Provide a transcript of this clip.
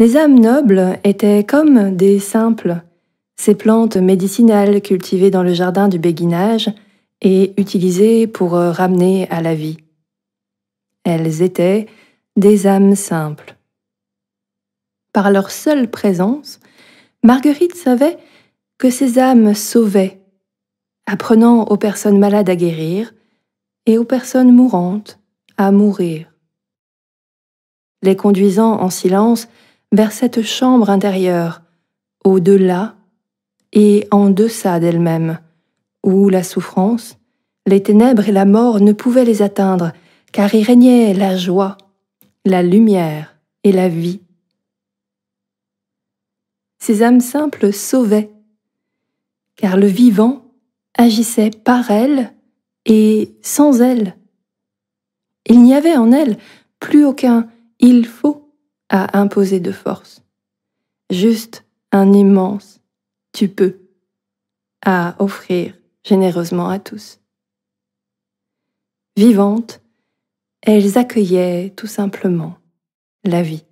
Les âmes nobles étaient comme des simples, ces plantes médicinales cultivées dans le jardin du béguinage et utilisées pour euh, ramener à la vie. Elles étaient des âmes simples. Par leur seule présence, Marguerite savait que ces âmes sauvaient, apprenant aux personnes malades à guérir et aux personnes mourantes à mourir. Les conduisant en silence vers cette chambre intérieure, au-delà et en deçà d'elle-même, où la souffrance, les ténèbres et la mort ne pouvaient les atteindre, car y régnait la joie, la lumière et la vie. Ces âmes simples sauvaient, car le vivant agissait par elles et sans elles. Il n'y avait en elles plus aucun il faut à imposer de force. Juste un immense tu peux à offrir généreusement à tous. Vivantes, elles accueillaient tout simplement la vie.